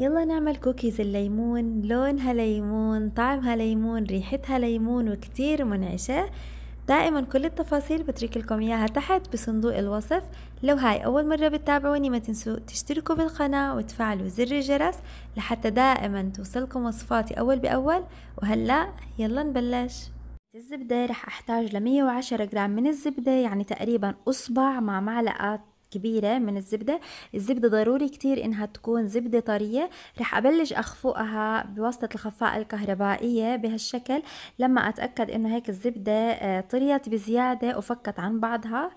يلا نعمل كوكيز الليمون لونها ليمون طعمها ليمون ريحتها ليمون وكتير منعشة دائما كل التفاصيل بترك لكم اياها تحت بصندوق الوصف لو هاي اول مرة بتتابعوني ما تنسوا تشتركوا بالقناة وتفعلوا زر الجرس لحتى دائما توصلكم وصفاتي اول باول وهلأ يلا نبلش الزبدة رح احتاج ل 110 جرام من الزبدة يعني تقريبا اصبع مع معلقة كبيرة من الزبدة الزبدة ضروري كتير انها تكون زبدة طرية رح ابلش اخفقها بواسطة الخفاء الكهربائية بهالشكل لما اتأكد انه هيك الزبدة آه، طريت بزيادة وفكت عن بعضها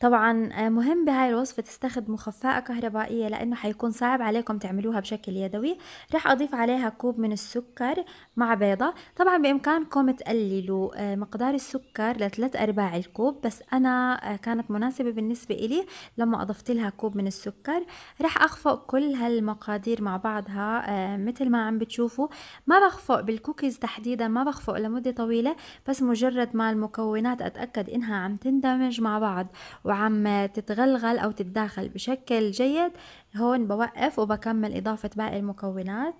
طبعا آه، مهم بهاي الوصفة تستخدموا خفاءة كهربائية لأنه حيكون صعب عليكم تعملوها بشكل يدوي رح أضيف عليها كوب من السكر مع بيضة طبعا بإمكانكم تقللوا آه، مقدار السكر لثلاث أرباع الكوب بس أنا آه، كانت مناسبة بالنسبة إلي لما أضفت لها كوب من السكر رح أخفق كل هالمقادير مع بعضها مثل ما عم بتشوفوا ما بخفق بالكوكيز تحديدا ما بخفق لمدة طويلة بس مجرد ما المكونات أتأكد إنها عم تندمج مع بعض وعم تتغلغل أو تتداخل بشكل جيد هون بوقف وبكمل إضافة باقي المكونات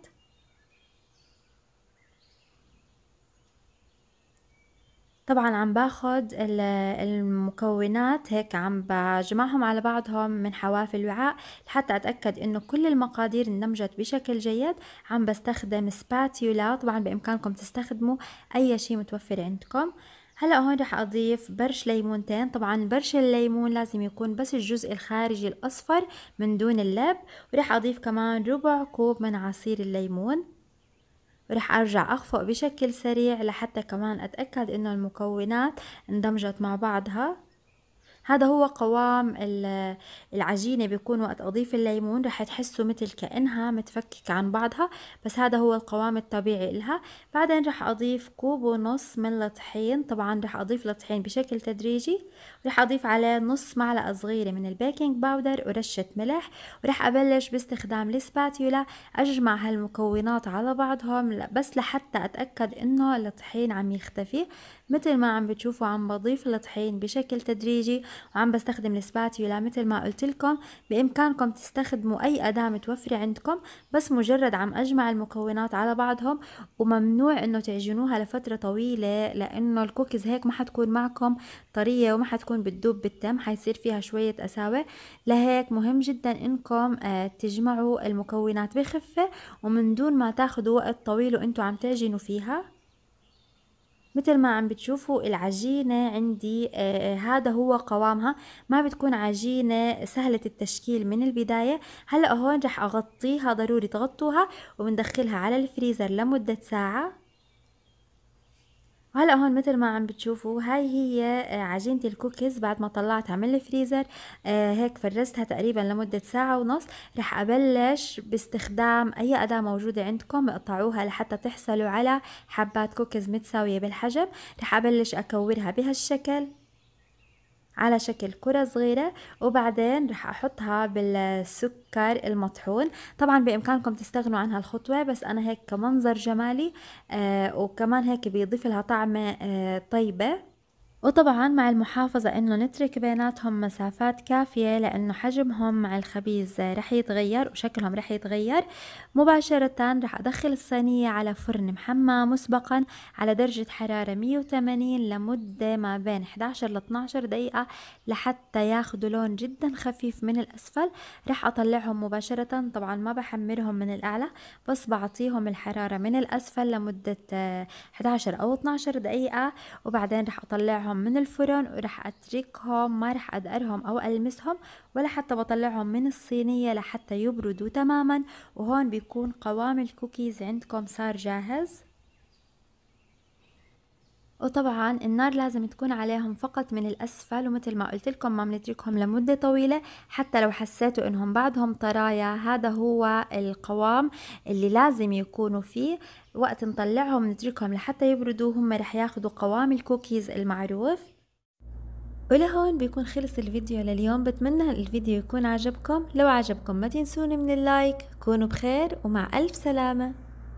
طبعا عم باخد المكونات هيك عم بجمعهم على بعضهم من حواف الوعاء لحتى اتأكد انه كل المقادير اندمجت بشكل جيد عم بستخدم سباتيولا طبعا بامكانكم تستخدموا اي شيء متوفر عندكم هلا هون رح اضيف برش ليمونتين طبعا برش الليمون لازم يكون بس الجزء الخارجي الاصفر من دون اللب ورح اضيف كمان ربع كوب من عصير الليمون ورح ارجع اخفق بشكل سريع لحتى كمان اتاكد انه المكونات اندمجت مع بعضها هذا هو قوام العجينة بيكون وقت أضيف الليمون رح تحسوا مثل كأنها متفكك عن بعضها بس هذا هو القوام الطبيعي إلها بعدين رح أضيف كوب ونص من الطحين طبعا رح أضيف الطحين بشكل تدريجي رح أضيف عليه نص معلقة صغيرة من البيكنج باودر ورشة ملح ورح أبلش باستخدام السباتيولا أجمع هالمكونات على بعضهم بس لحتى أتأكد إنه الطحين عم يختفي مثل ما عم بتشوفوا عم بضيف الطحين بشكل تدريجي وعم بستخدم السباتيولا مثل ما قلت لكم بإمكانكم تستخدموا أي أداة متوفرة عندكم بس مجرد عم أجمع المكونات على بعضهم وممنوع إنه تعجنوها لفترة طويلة لأنه الكوكيز هيك ما حتكون معكم طرية وما حتكون بتدوب بالتم حيصير فيها شوية قساوه لهيك مهم جدا إنكم آه، تجمعوا المكونات بخفة ومن دون ما تاخدوا وقت طويل وإنتوا عم تعجنوا فيها مثل ما عم بتشوفوا العجينة عندي آه،, آه هذا هو قوامها ما بتكون عجينة سهلة التشكيل من البداية هلأ هون رح أغطيها ضروري تغطوها وبندخلها على الفريزر لمدة ساعة وهلا هون مثل ما عم بتشوفوا هاي هي آه، عجينة الكوكيز بعد ما طلعتها من الفريزر آه، هيك فرستها تقريبا لمدة ساعة ونص رح أبلش باستخدام أي أداة موجودة عندكم اقطعوها لحتى تحصلوا على حبات كوكيز متساوية بالحجم رح أبلش أكورها بهالشكل على شكل كرة صغيرة وبعدين رح أحطها بالسكر المطحون طبعا بإمكانكم تستغنوا عن هالخطوة بس أنا هيك كمنظر جمالي آه وكمان هيك بيضيف لها طعمة آه طيبة وطبعا مع المحافظة انه نترك بيناتهم مسافات كافية لانه حجمهم مع الخبيز رح يتغير وشكلهم رح يتغير مباشرة رح ادخل الصينية على فرن محمى مسبقا على درجة حرارة 180 لمدة ما بين 11 ل 12 دقيقة لحتى ياخدوا لون جدا خفيف من الاسفل رح اطلعهم مباشرة طبعا ما بحمرهم من الاعلى بس بعطيهم الحرارة من الاسفل لمدة 11 او 12 دقيقة وبعدين رح اطلعهم اطلعهم من الفرن وراح اتركهم ما راح ادقرهم او المسهم ولا حتى بطلعهم من الصينية لحتى يبردوا تماما وهون بيكون قوام الكوكيز عندكم صار جاهز وطبعا النار لازم تكون عليهم فقط من الأسفل ومثل ما قلت لكم ما بنتركهم لمدة طويلة حتى لو حسيتوا انهم بعدهم طرايا هذا هو القوام اللي لازم يكونوا فيه وقت نطلعهم نتركهم لحتى يبردوا هم رح ياخدوا قوام الكوكيز المعروف ولهون بيكون خلص الفيديو لليوم بتمنى الفيديو يكون عجبكم لو عجبكم ما تنسوني من اللايك كونوا بخير ومع ألف سلامة